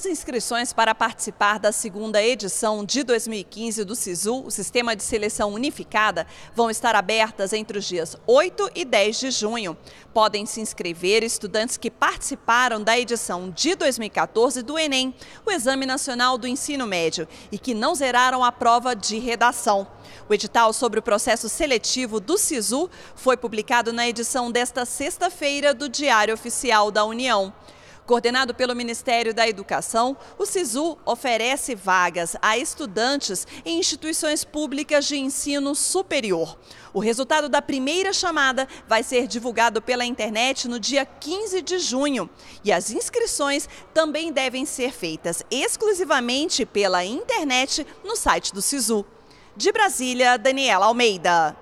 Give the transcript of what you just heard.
As inscrições para participar da segunda edição de 2015 do SISU, o Sistema de Seleção Unificada, vão estar abertas entre os dias 8 e 10 de junho. Podem se inscrever estudantes que participaram da edição de 2014 do Enem, o Exame Nacional do Ensino Médio, e que não zeraram a prova de redação. O edital sobre o processo seletivo do SISU foi publicado na edição desta sexta-feira do Diário Oficial da União. Coordenado pelo Ministério da Educação, o SISU oferece vagas a estudantes em instituições públicas de ensino superior. O resultado da primeira chamada vai ser divulgado pela internet no dia 15 de junho. E as inscrições também devem ser feitas exclusivamente pela internet no site do SISU. De Brasília, Daniela Almeida.